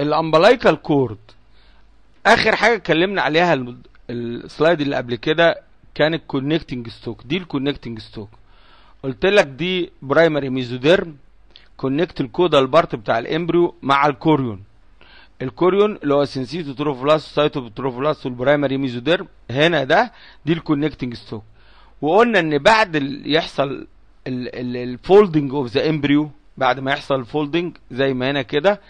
الامبلايكال كورد اخر حاجه اتكلمنا عليها السلايد اللي قبل كده كان الكونكتنج ستوك دي الكونكتنج ستوك قلت لك دي برايمري ميزوديرم كونكت الكود البارت بتاع الامبريو مع الكوريون الكوريون اللي هو سنسيتو تروفلاس تروفلاس والبرايمري ميزوديرم هنا ده دي الكونكتنج ستوك وقلنا ان بعد يحصل الفولدنج اوف ذا امبريو بعد ما يحصل الفولدنج زي ما هنا كده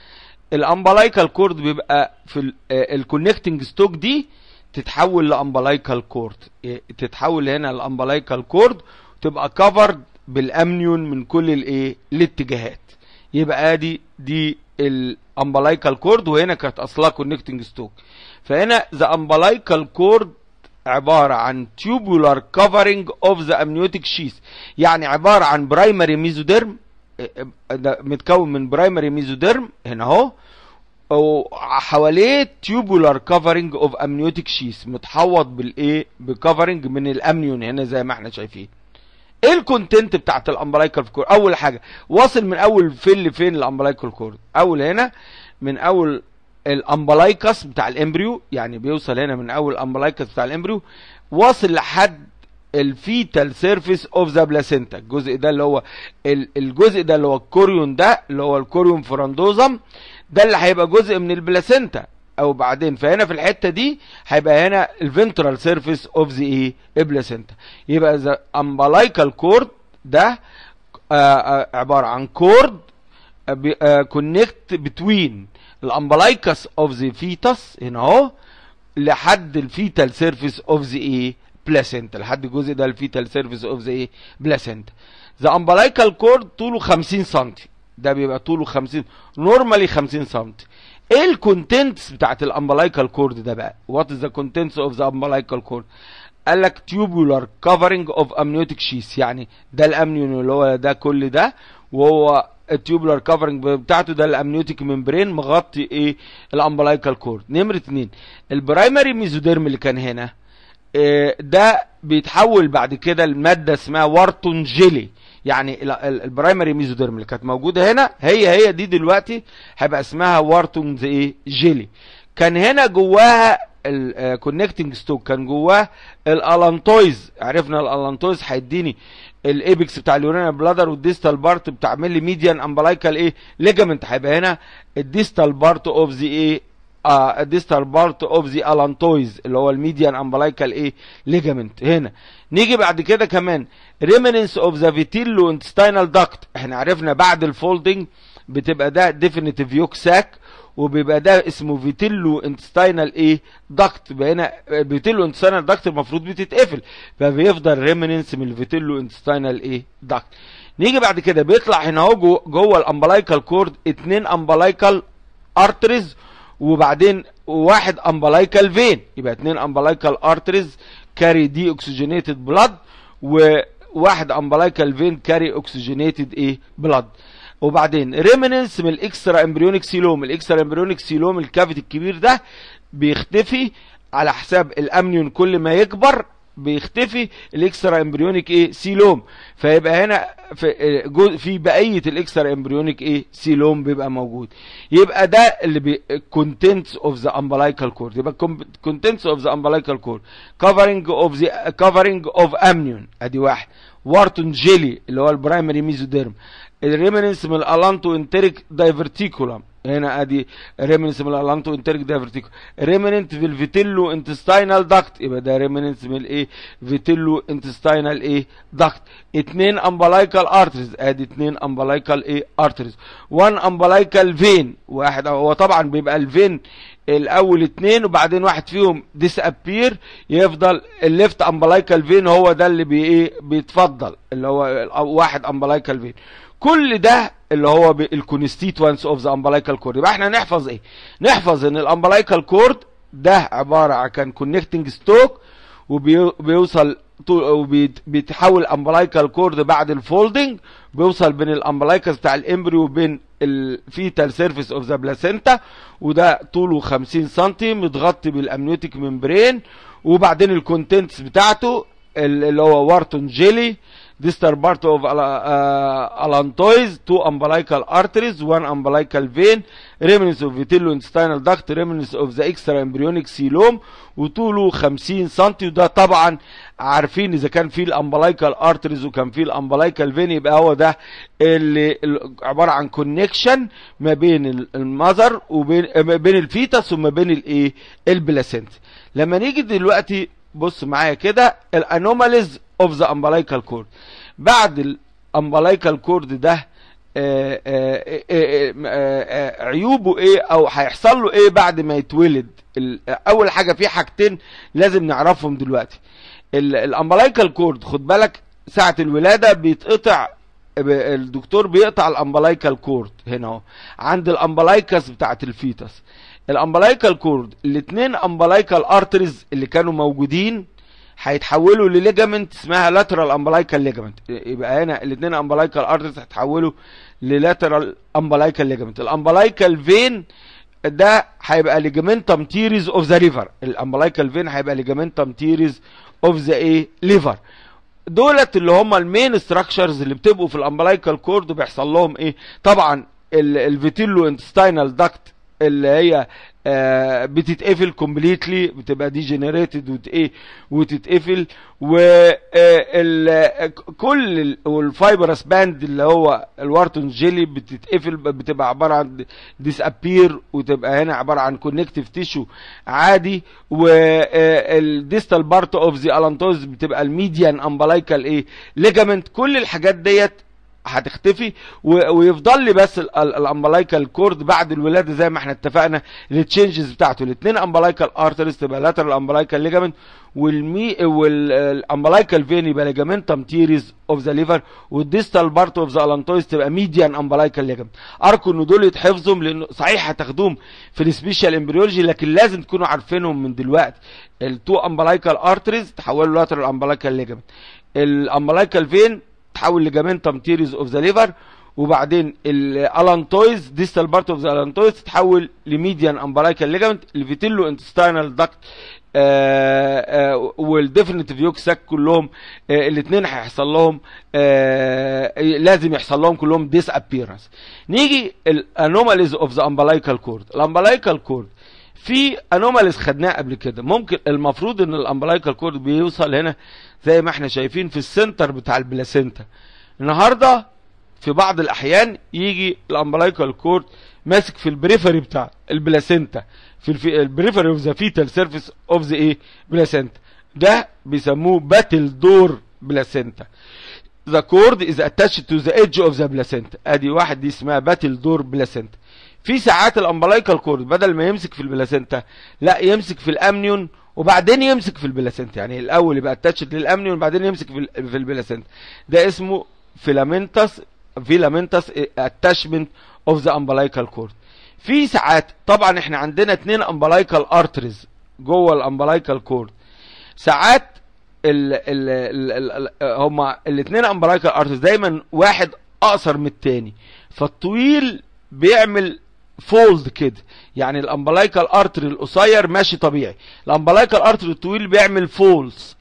الامبلايكال كورد بيبقى في آه، الكونكتنج ستوك دي تتحول لامبلايكال كورد إيه، تتحول هنا لامبلايكال كورد وتبقى كفرد بالامنيون من كل الايه الاتجاهات يبقى ادي دي الامبلايكال كورد وهنا كانت اصلها كونكتنج ستوك فهنا ذا امبلايكال كورد عبارة عن tubular covering of the amniotic sheath يعني عبارة عن برايمري ميزوديرم ده إيه، إيه، متكون من برايمري ميزوديرم هنا اهو وحواليه تيوبولار كفرنج اوف امنيوتيك شيس متحوط بالايه بكفرنج من الامنيون هنا زي ما احنا شايفين ايه الكونتنت بتاعت الامبلايكال كورد اول حاجه واصل من اول فين لفين الامبلايكال كورد اول هنا من اول الامبلايكاس بتاع الامبريو يعني بيوصل هنا من اول الامبلايكاس بتاع الامبريو واصل لحد الفيتال سيرفيس اوف ذا بلاسينتا الجزء ده اللي هو الجزء ده اللي هو الكوريون ده اللي هو الكوريون فراندوزم ده اللي هيبقى جزء من البلاسينتا او بعدين فهنا في الحته دي هيبقى هنا الفنترال سيرفيس اوف ذا ايه البلاسينتا يبقى ذا امبلايكال كورد ده آه، آه، عباره عن كورد كونكت بتوين الامبلايكس اوف ذا فيتاس هنا اهو لحد الفيتال سيرفيس اوف ذا ايه بلاسنتا لحد الجزء ده الفيتال سيرفيس اوف ذا ايه بلاسنتا ذا امبلايكال كورد طوله 50 سم ده بيبقى طوله 50 نورمالي 50 سم ايه الكونتنتس بتاعت الامبلايكال كورد ده بقى وات از ذا كونتنتس اوف ذا امبلايكال كورد قال لك تيوبولار كفرنج اوف امنيوتيك شيس يعني ده الامنيون اللي هو ده كل ده وهو التيوبولار كفرنج بتاعته ده الامنيوتيك ممبرين مغطي ايه الامبلايكال كورد نمره اثنين البرايمري ميزوديرم اللي كان هنا آه، ده بيتحول بعد كده لماده اسمها وارتون جيلي يعني البرايمري ميزوديرم اللي كانت موجوده هنا هي هي دي دلوقتي هيبقى اسمها وارتون ايه جيلي كان هنا جواها الكونكتنج ستوك آه، كان جواه الالانتويز عرفنا الالانتويز هيديني الايبكس بتاع اليورينا بلادر والديستال بارت بتعمل لي ميديان امبلايكال ايه ليجامنت هيبقى هنا الديستال بارت اوف ذا ايه آه، distal بارت اوف ذا الانتويز اللي هو الميديان امبلايكال ايه ليجامنت هنا نيجي بعد كده كمان ريمننس اوف ذا فيتيلو انتستينال داكت احنا عرفنا بعد الفولدنج بتبقى ده ديفينيتيف يوك ساك وبيبقى ده اسمه فيتيلو انتستينال ايه داكت بقينا فيتيلو انتستينال داكت المفروض بتتقفل فبيفضل ريمننس من الفيتيلو انتستينال ايه داكت نيجي بعد كده بيطلع هنا اهو جوه الامبلايكال كورد اثنين امبلايكال ارتريز وبعدين واحد امبلايكال فين يبقى اتنين امبلايكال ارتريز كاري دي اوكسجينيتد بلاد وواحد امبلايكال فين كاري اوكسجينيتد ايه بلاد وبعدين ريمننس من الاكسترا امبريونيك سيلوم الاكسترا امبريونيك سيلوم الكافيتي الكبير ده بيختفي على حساب الامنيون كل ما يكبر بيختفي الاكسترا امبريونيك ايه سيلوم فيبقى هنا في آه، جزء في بقيه الاكسترا امبريونيك ايه سيلوم بيبقى موجود يبقى ده اللي كونتنتس اوف ذا امبلايكال كورد يبقى كونتنتس اوف ذا امبلايكال كورد كفرنج اوف ذا كفرنج اوف امنيون ادي واحد وارتون جيلي اللي هو البرايمري ميزوديرم الريمننس من الالانتو انتريك دايفرتيكولم هنا ادي ريمننس من الالانتو انترك ده فيرتيكو ريمننت في الفيتيلو انتستاينال داكت يبقى ده ريمننس من الايه فيتيلو انتستاينال ايه داكت اثنين امبلايكال ارترز ادي اثنين امبلايكال ايه ارترز وان امبلايكال فين واحد هو طبعا بيبقى الفين الاول اثنين وبعدين واحد فيهم ديسابير يفضل الليفت امبلايكال فين هو ده اللي بي ايه بيتفضل اللي هو واحد امبلايكال فين كل ده اللي هو الكونستيتوانس اوف ذا امبلايكال كورد يبقى احنا نحفظ ايه نحفظ ان الامبلايكال كورد ده عباره عن كان كونكتنج ستوك وبيوصل وبيتحول امبلايكال كورد بعد الفولدنج بيوصل بين الامبلايكس بتاع الامبريو وبين الفيتال سيرفيس اوف ذا بلاسينتا وده طوله 50 سم متغطي بالامنيوتيك ممبرين وبعدين الكونتنتس بتاعته اللي هو وارتون جيلي distal part of uh, uh allantois, two umbilical arteries, one umbilical vein, remnants of vitellointestinal duct, remnants of the extra embryonic coelom, وطوله 50 سم وده طبعا عارفين اذا كان فيه الامبلايكال ارتريز وكان فيه الامبلايكال فين يبقى هو ده اللي عباره عن كونكشن ما بين المذر وبين آه، ما بين الفيتس وما بين الايه البلاسنت لما نيجي دلوقتي بص معايا كده الانوماليز اوف ذا umbilical cord بعد الامبلايكال كورد ده آآ آه، آآ آه، آه، عيوبه ايه او هيحصل له ايه بعد ما يتولد اول حاجه في حاجتين لازم نعرفهم دلوقتي الامبلايكال كورد خد بالك ساعه الولاده بيتقطع الدكتور بيقطع الامبلايكال كورد هنا اهو عند الامبلايكاس بتاعه الفيتس الامبلايكال كورد الاثنين امبلايكال ارتريز اللي كانوا موجودين هيتحولوا لليجامنت اسمها لاترال امبلايكال ليجامنت يبقى هنا الاثنين امبلايكال ارتس هيتحولوا للاترال امبلايكال ليجامنت الامبلايكال فين ده هيبقى ليجامنتم تيريز اوف ذا ليفر الامبلايكال فين هيبقى ليجامنتم تيريز اوف ذا ايه ليفر دولت اللي هم المين ستراكشرز اللي بتبقوا في الامبلايكال كورد وبيحصل لهم ايه طبعا الفيتيلو انتستينال داكت اللي هي آه، بتتقفل كومبليتلي بتبقى دي جنريتد وتتقفل وكل والفايبرس باند اللي هو الوارتون جيلي بتتقفل بتبقى عباره عن ديسابير وتبقى هنا عباره عن كونكتيف تيشو عادي والديستال بارت اوف ذا الانتوز بتبقى الميديان امبلايكال ايه ليجامنت كل الحاجات ديت هتختفي ويفضل لي بس الامبلايكال كورد بعد الولاده زي ما احنا اتفقنا التشنجز بتاعته الاثنين امبلايكال ارتريس تبقى لاترال امبلايكال ليجامنت والمي والامبلايكال فين يبقى ليجامنتم تيريز اوف ذا ليفر والديستال بارت اوف ذا الانتويز تبقى ميديان امبلايكال ليجامنت ارجو ان دول يتحفظهم لانه صحيح هتاخدوهم في السبيشال امبريولوجي لكن لازم تكونوا عارفينهم من دلوقتي التو امبلايكال ارتريس تحولوا لاترال امبلايكال ليجامنت الامبلايكال فين بتتحول لجامنتم تيريز اوف ذا ليفر وبعدين الالانتويز ديستال بارت اوف ذا الانتويز تتحول لميديان امبرايكال ليجامنت الفيتيلو انتستينال داكت والديفينيتيف يوك ساك كلهم آه، الاثنين هيحصل لهم آه، لازم يحصل لهم كلهم ديس ابييرنس نيجي الانوماليز اوف ذا امبلايكال كورد الامبلايكال كورد في انوماليز خدناها قبل كده ممكن المفروض ان الامبلايكال كورد بيوصل هنا زي ما احنا شايفين في السنتر بتاع البلاسينتا النهارده في بعض الاحيان يجي الامبلايكال كورد ماسك في البريفري بتاع البلاسينتا في البريفري اوف ذا فيتال سيرفيس اوف ذا ايه بلاسينتا ده بيسموه باتل دور بلاسينتا ذا كورد از اتاتش تو ذا ايدج اوف ذا بلاسينتا ادي واحد دي اسمها باتل دور بلاسينتا في ساعات الامبلايكال كورد بدل ما يمسك في البلاسنتا لا يمسك في الامنيون وبعدين يمسك في البلاسنتا يعني الاول يبقى اتاتشد للامنيون وبعدين يمسك في في البلاسنتا ده اسمه فيلامنتس فيلامنتس اتاتشمنت اوف ذا امبلايكال كورد في ساعات طبعا احنا عندنا اثنين امبلايكال ارتريز جوه الامبلايكال كورد ساعات ال ال ال ال هما الاثنين امبلايكال ارتريز دايما واحد اقصر من الثاني فالطويل بيعمل فولد كده يعني الامبلايكال ارتري القصير ماشي طبيعي الامبلايكال ارتري الطويل بيعمل فولز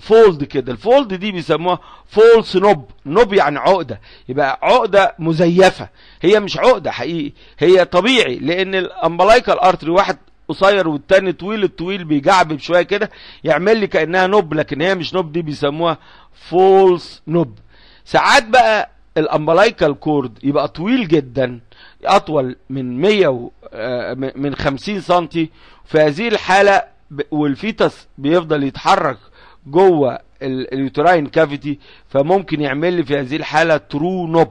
فولد كده الفولد دي بيسموها فولس نوب نوب يعني عقده يبقى عقده مزيفه هي مش عقده حقيقي هي طبيعي لان الامبلايكال ارتري واحد قصير والتاني طويل الطويل بيجعبب شويه كده يعمل لي كانها نوب لكن هي مش نوب دي بيسموها فولس نوب ساعات بقى الامبلايكال كورد يبقى طويل جدا اطول من 100 و... آه، من 50 سم في هذه الحاله والفيتس بيفضل يتحرك جوه اليوتراين كافيتي فممكن يعمل لي في هذه الحاله ترو نوب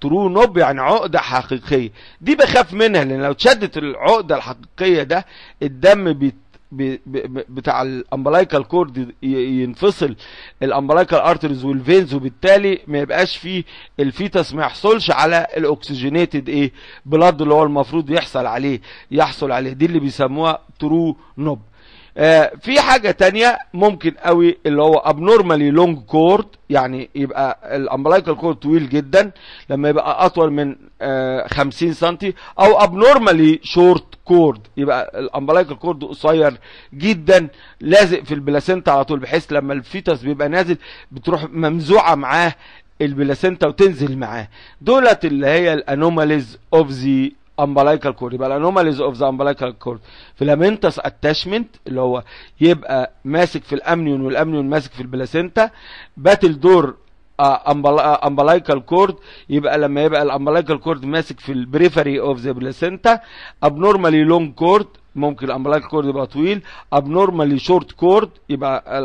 ترو نوب يعني عقده حقيقيه دي بخاف منها لان لو اتشدت العقده الحقيقيه ده الدم بيت بتاع الامبلايكال كورد ينفصل الامبلايكال ارتريز والفينز وبالتالي ما يبقاش فيه الفيتس ما يحصلش على الاكسجينيتد ايه بلاد اللي هو المفروض يحصل عليه يحصل عليه دي اللي بيسموها ترو نوب آه، في حاجة تانية ممكن قوي اللي هو ابنورمالي لونج كورد يعني يبقى الامبلايكال كورد طويل جدا لما يبقى اطول من 50 آه، سم او ابنورمالي شورت كورد يبقى الامبلايكال كورد قصير جدا لازق في البلاسينتا على طول بحيث لما الفيتس بيبقى نازل بتروح ممزوعة معاه البلاسينتا وتنزل معاه دولت اللي هي الانوماليز اوف ذا امبلايكال كورد يبقى الانوماليز اوف ذا امبلايكال كورد فيلامنتس اتاتشمنت اللي هو يبقى ماسك في الامنيون والامنيون ماسك في البلاسينتا باتل دور آه، آه، امبلايكال كورد يبقى لما يبقى الامبلايكال كورد ماسك في البريفري اوف ذا بلاسينتا ابنورمالي لونج كورد ممكن الامبلايكال كورد يبقى طويل ابنورمالي شورت كورد يبقى